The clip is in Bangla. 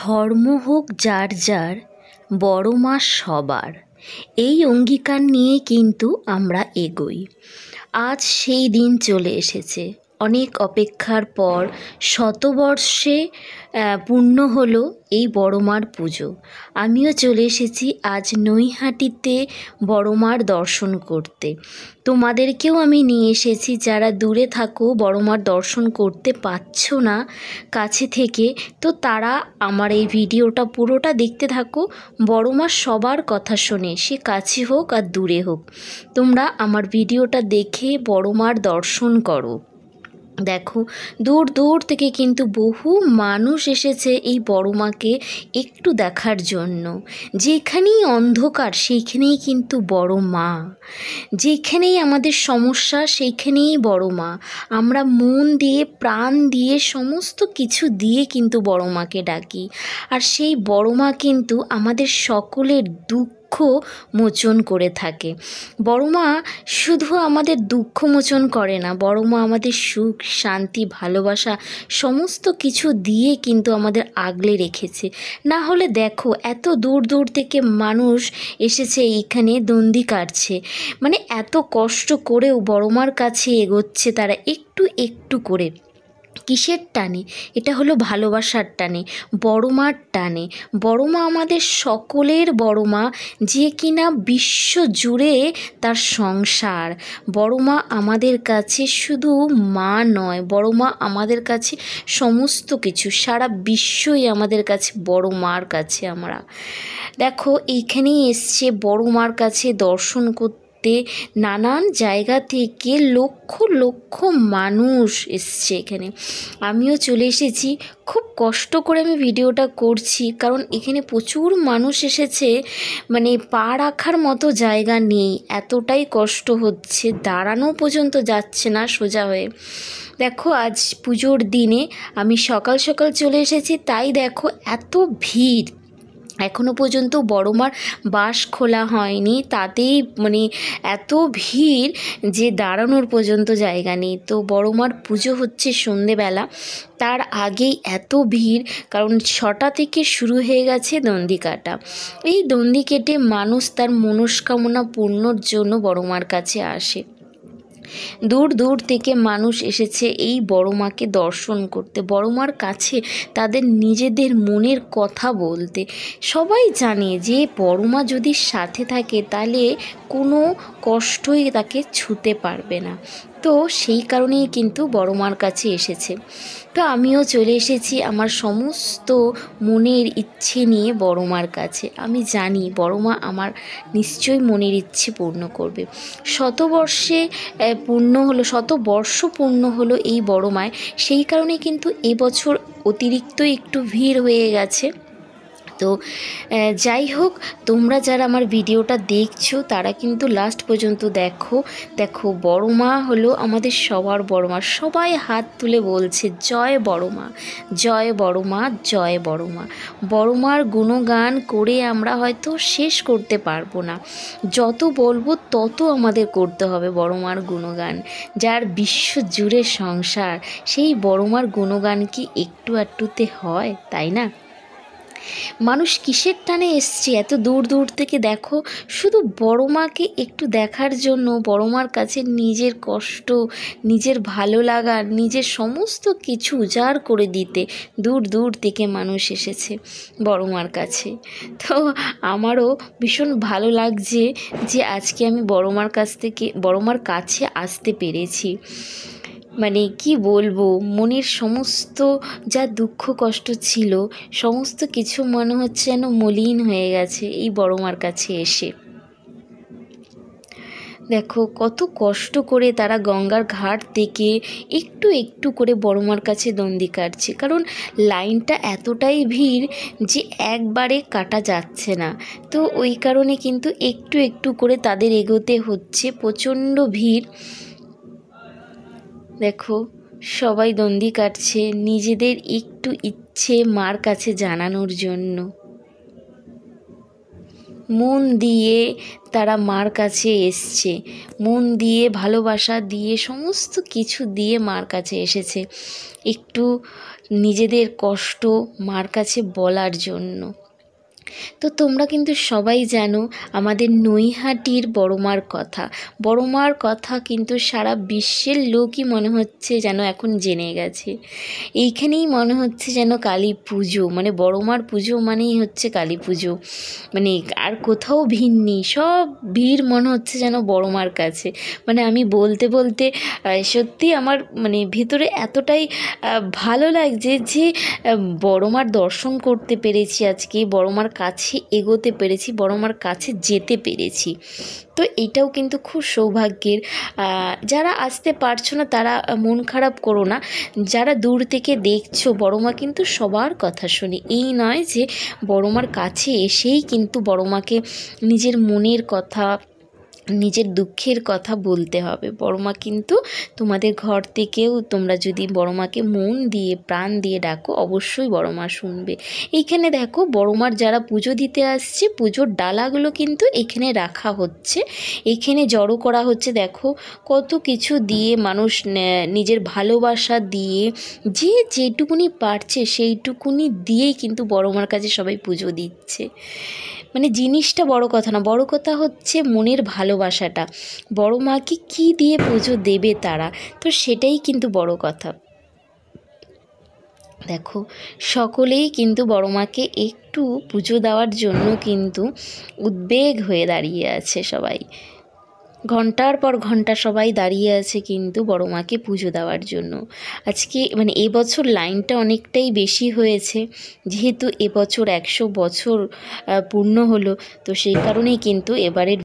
ধর্ম হোক যার যার বড় মা সবার এই অঙ্গীকার নিয়ে কিন্তু আমরা এগোই আজ সেই দিন চলে এসেছে অনেক অপেক্ষার পর শতবর্ষে পূর্ণ হলো এই বড়মার পুজো আমিও চলে এসেছি আজ নৈহাটিতে বড়মার দর্শন করতে তোমাদেরকেও আমি নিয়ে এসেছি যারা দূরে থাকো বড়মার দর্শন করতে পাচ্ছ না কাছে থেকে তো তারা আমার এই ভিডিওটা পুরোটা দেখতে থাকো বড়মার সবার কথা শোনে সে কাছে হোক আর দূরে হোক তোমরা আমার ভিডিওটা দেখে বড়মার দর্শন করো দেখো দূর দূর থেকে কিন্তু বহু মানুষ এসেছে এই বড় মাকে একটু দেখার জন্য যেখানেই অন্ধকার সেইখানেই কিন্তু বড় মা যেখানেই আমাদের সমস্যা সেইখানেই বড় মা আমরা মন দিয়ে প্রাণ দিয়ে সমস্ত কিছু দিয়ে কিন্তু বড় মাকে ডাকি আর সেই বড় মা কিন্তু আমাদের সকলের দুঃখ দুঃখ মোচন করে থাকে বড়মা শুধু আমাদের দুঃখ মোচন করে না বড়মা আমাদের সুখ শান্তি ভালোবাসা সমস্ত কিছু দিয়ে কিন্তু আমাদের আগলে রেখেছে না হলে দেখো এত দূর দূর থেকে মানুষ এসেছে এইখানে দন্দি কাটছে মানে এত কষ্ট করেও বড়মার কাছে এগোচ্ছে তারা একটু একটু করে কিসের টানে এটা হলো ভালোবাসার টানে বড় মার টানে বড় মা আমাদের সকলের বড় মা যে কিনা বিশ্ব জুড়ে তার সংসার বড় মা আমাদের কাছে শুধু মা নয় বড় মা আমাদের কাছে সমস্ত কিছু সারা বিশ্বই আমাদের কাছে বড় মার কাছে আমরা দেখো এইখানেই এসছে বড় মার কাছে দর্শন করতে দেখতে নানান জায়গা থেকে লক্ষ লক্ষ মানুষ এসছে এখানে আমিও চলে এসেছি খুব কষ্ট করে আমি ভিডিওটা করছি কারণ এখানে প্রচুর মানুষ এসেছে মানে পা রাখার মতো জায়গা নেই এতটাই কষ্ট হচ্ছে দাঁড়ানো পর্যন্ত যাচ্ছে না সোজা হয়ে দেখো আজ পুজোর দিনে আমি সকাল সকাল চলে এসেছি তাই দেখো এত ভিড় এখনও পর্যন্ত বড় মার বাস খোলা হয়নি তাতেই মানে এত ভিড় যে দাঁড়ানোর পর্যন্ত জায়গা নেই তো বড় মার পুজো হচ্ছে সন্ধেবেলা তার আগেই এত ভিড় কারণ ছটা থেকে শুরু হয়ে গেছে দন্দিকাটা এই দন্দি কেটে মানুষ তার মনস্কামনা পূর্ণর জন্য বড় মার কাছে আসে দূর দূর থেকে মানুষ এসেছে এই বড় মাকে দর্শন করতে বড় মার কাছে তাদের নিজেদের মনের কথা বলতে সবাই জানে যে বড় মা যদি সাথে থাকে তাহলে কোনো কষ্টই তাকে ছুতে পারবে না তো সেই কারণেই কিন্তু বড় মার কাছে এসেছে তো আমিও চলে এসেছি আমার সমস্ত মনের ইচ্ছে নিয়ে বড় মার কাছে আমি জানি বড় মা আমার নিশ্চয়ই মনের ইচ্ছে পূর্ণ করবে শতবর্ষে পূর্ণ হলো শতবর্ষ পূর্ণ হলো এই বড় মায় সেই কারণে কিন্তু এবছর অতিরিক্ত একটু ভিড় হয়ে গেছে তো যাই হোক তোমরা যারা আমার ভিডিওটা দেখছো তারা কিন্তু লাস্ট পর্যন্ত দেখো দেখো বড় মা হলো আমাদের সবার বড় মা সবাই হাত তুলে বলছে জয় বড় মা জয় বড় মা জয় বড় মা বড় মার গুণগান করে আমরা হয়তো শেষ করতে পারবো না যত বলবো তত আমাদের করতে হবে বড় মার গুণগান যার বিশ্ব জুড়ে সংসার সেই বড় মার গুণগান কি একটু একটুতে হয় তাই না মানুষ কিসের টানে এসছে এত দূর দূর থেকে দেখো শুধু বড় মাকে একটু দেখার জন্য বড় মার কাছে নিজের কষ্ট নিজের ভালো লাগার নিজের সমস্ত কিছু উজাড় করে দিতে দূর দূর থেকে মানুষ এসেছে বড় মার কাছে তো আমারও ভীষণ ভালো লাগছে যে আজকে আমি বড় মার কাছ থেকে বড় মার কাছে আসতে পেরেছি মানে কি বলবো মনের সমস্ত যা দুঃখ কষ্ট ছিল সমস্ত কিছু মনে হচ্ছে যেন মলিন হয়ে গেছে এই বড় মার কাছে এসে দেখো কত কষ্ট করে তারা গঙ্গার ঘাট থেকে একটু একটু করে বড়মার কাছে দন্দি কাটছে কারণ লাইনটা এতটাই ভিড় যে একবারে কাটা যাচ্ছে না তো ওই কারণে কিন্তু একটু একটু করে তাদের এগোতে হচ্ছে প্রচণ্ড ভিড় দেখো সবাই দন্দি কাটছে নিজেদের একটু ইচ্ছে মার কাছে জানানোর জন্য মন দিয়ে তারা মার কাছে এসছে মন দিয়ে ভালোবাসা দিয়ে সমস্ত কিছু দিয়ে মার কাছে এসেছে একটু নিজেদের কষ্ট মার কাছে বলার জন্য তো তোমরা কিন্তু সবাই জানো আমাদের নৈহাটির বড়মার কথা বড়মার কথা কিন্তু সারা বিশ্বের লোকই মনে হচ্ছে যেন এখন জেনে গেছে এইখানেই মনে হচ্ছে যেন কালী পুজো মানে বড়মার পুজো মানেই হচ্ছে কালী পুজো মানে আর কোথাও ভিড় নেই সব ভিড় মনে হচ্ছে যেন বড়মার কাছে মানে আমি বলতে বলতে সত্যি আমার মানে ভেতরে এতটাই ভালো লাগছে যে বড়মার দর্শন করতে পেরেছি আজকে বড়মার কাছে এগোতে পেরেছি বড় মার কাছে যেতে পেরেছি তো এটাও কিন্তু খুব সৌভাগ্যের যারা আসতে পারছো না তারা মন খারাপ করো না যারা দূর থেকে দেখছো মা কিন্তু সবার কথা শুনি এই নয় যে মার কাছে এসেই কিন্তু মাকে নিজের মনের কথা নিজের দুঃখের কথা বলতে হবে মা কিন্তু তোমাদের ঘর থেকেও তোমরা যদি মাকে মন দিয়ে প্রাণ দিয়ে ডাকো অবশ্যই মা শুনবে এইখানে দেখো মার যারা পুজো দিতে আসছে পুজোর ডালাগুলো কিন্তু এখানে রাখা হচ্ছে এখানে জড়ো করা হচ্ছে দেখো কত কিছু দিয়ে মানুষ নিজের ভালোবাসা দিয়ে যে যেটুকুনি পারছে সেইটুকুনি দিয়েই কিন্তু মার কাছে সবাই পুজো দিচ্ছে মানে জিনিসটা বড় কথা না বড় কথা হচ্ছে মনের ভালোবাসা ভালোবাসাটা বড় মাকে কি দিয়ে পুজো দেবে তারা তো সেটাই কিন্তু বড় কথা দেখো সকলেই কিন্তু বড় মাকে একটু পুজো দেওয়ার জন্য কিন্তু উদ্বেগ হয়ে দাঁড়িয়ে আছে সবাই ঘন্টার পর ঘন্টা সবাই দাঁড়িয়ে আছে কিন্তু বড় মাকে পুজো দেওয়ার জন্য আজকে মানে এবছর লাইনটা অনেকটাই বেশি হয়েছে যেহেতু এবছর একশো বছর পূর্ণ হলো তো সেই কারণেই কিন্তু এবারের